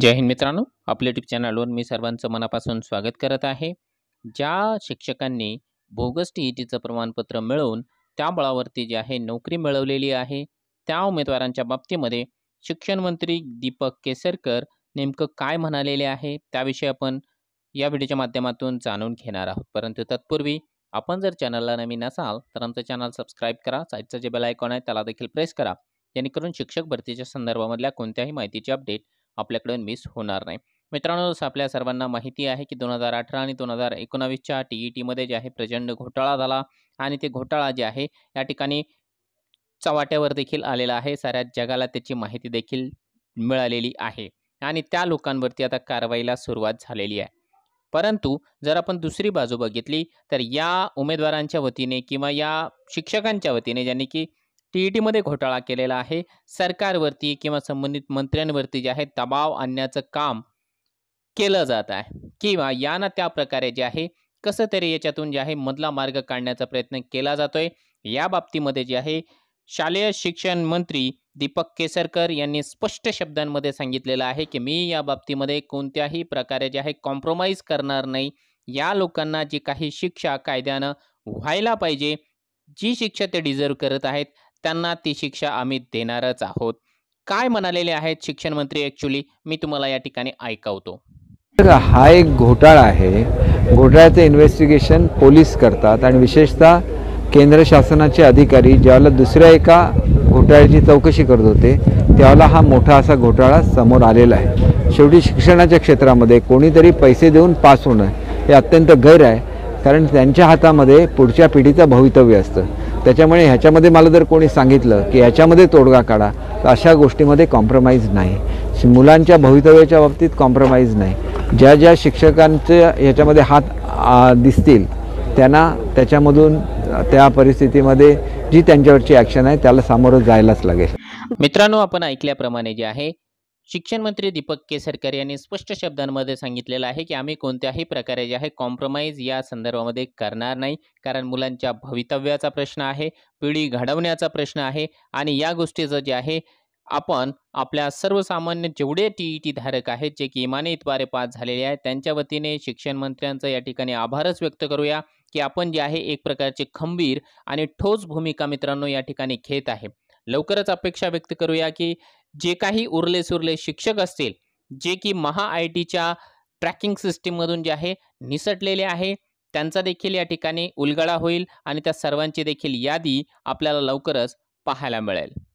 जय हिंद मित्रांनो आपले ट्यूब चॅनलवर मी सर्वांचं मनापासून स्वागत करत आहे ज्या शिक्षकांनी बोगस टी ई प्रमाणपत्र मिळवून त्या बळावरती जी आहे नोकरी मिळवलेली आहे त्या उमेदवारांच्या बाबतीमध्ये शिक्षणमंत्री दीपक केसरकर नेमकं काय म्हणालेले आहे त्याविषयी आपण या व्हिडिओच्या माध्यमातून जाणून घेणार आहोत परंतु तत्पूर्वी आपण जर चॅनलला नवीन असाल तर आमचं चॅनल सबस्क्राईब करा साईडचं जे बेल आयकॉन आहे त्याला देखील प्रेस करा जेणेकरून शिक्षक भरतीच्या संदर्भामधल्या कोणत्याही माहितीची अपडेट आपल्याकडून मिस होणार नाही मित्रांनो जसं आपल्या सर्वांना माहिती आहे की दोन हजार अठरा आणि दोन हजार एकोणावीसच्या टी ई e टीमध्ये जे आहे प्रचंड घोटाळा झाला आणि ते घोटाळा जे आहे या ठिकाणी चवाट्यावर देखील आलेला आहे साऱ्या जगाला त्याची माहिती देखील मिळालेली आहे आणि त्या लोकांवरती आता कारवाईला सुरुवात झालेली आहे परंतु जर आपण दुसरी बाजू बघितली तर या उमेदवारांच्या वतीने किंवा या शिक्षकांच्या वतीने ज्यांनी की ई टीमध्ये घोटाळा केलेला आहे सरकारवरती किंवा संबंधित मंत्र्यांवरती जे आहे दबाव आणण्याचं काम केलं जात आहे किंवा ना त्या प्रकारे जे आहे कसं तरी याच्यातून जे आहे मधला मार्ग काढण्याचा प्रयत्न केला जातोय या बाबतीमध्ये जे आहे शालेय शिक्षण मंत्री दीपक केसरकर यांनी स्पष्ट शब्दांमध्ये सांगितलेलं आहे की मी या बाबतीमध्ये कोणत्याही प्रकारे जे आहे कॉम्प्रोमाइज करणार नाही या लोकांना जी काही शिक्षा कायद्यानं व्हायला पाहिजे जी शिक्षा ते डिझर्व करत आहेत त्यांना ती शिक्षा आम्ही देणारच आहोत काय म्हणालेले आहेत शिक्षण मंत्री ऍक्च्युली मी तुम्हाला या ठिकाणी ऐकवतो हा एक घोटाळा आहे घोटाळ्याचं इन्व्हेस्टिगेशन पोलीस करतात आणि विशेषतः केंद्र शासनाचे अधिकारी ज्याला दुसऱ्या एका घोटाळ्याची चौकशी करत होते त्यावेळेला हा मोठा असा घोटाळा समोर आलेला आहे शेवटी शिक्षणाच्या क्षेत्रामध्ये कोणीतरी पैसे देऊन पास होणं हे अत्यंत गैर आहे कारण त्यांच्या हातामध्ये पुढच्या पिढीचं भवितव्य असतं त्याच्यामुळे ह्याच्यामध्ये मला जर कोणी सांगितलं की ह्याच्यामध्ये तोडगा काढा तर अशा गोष्टीमध्ये कॉम्प्रोमाइज नाही मुलांच्या भवितव्याच्या बाबतीत कॉम्प्रोमाइज नाही ज्या ज्या शिक्षकांचे ह्याच्यामध्ये हात दिसतील त्यांना त्याच्यामधून त्या परिस्थितीमध्ये जी त्यांच्यावरची ॲक्शन आहे त्याला सामोरं जायलाच लागेल मित्रांनो आपण ऐकल्याप्रमाणे जे आहे शिक्षण मंत्री दीपक केसरकर यांनी स्पष्ट शब्दांमध्ये सांगितलेलं आहे की आम्ही कोणत्याही प्रकारे जे आहे कॉम्प्रोमाइज या संदर्भामध्ये करणार नाही कारण मुलांच्या भवितव्याचा प्रश्न आहे पिढी घडवण्याचा प्रश्न आहे आणि या गोष्टीचं जे आहे आपण आपल्या सर्वसामान्य जेवढे टी ई टी धारक आहेत जे किमान इतवारे पास झालेले आहेत त्यांच्या वतीने शिक्षण मंत्र्यांचं या ठिकाणी आभारच व्यक्त करूया की आपण जे आहे एक प्रकारचे खंबीर आणि ठोस भूमिका मित्रांनो या ठिकाणी घेत आहे लवकरच अपेक्षा व्यक्त करूया की जे काही उरले सुरले शिक्षक असतील जे की महा आय टीच्या ट्रॅकिंग सिस्टीममधून जे आहे निसटलेले आहे त्यांचा देखील या ठिकाणी उलगडा होईल आणि त्या सर्वांची देखील यादी आपल्याला लवकरच पाहायला मिळेल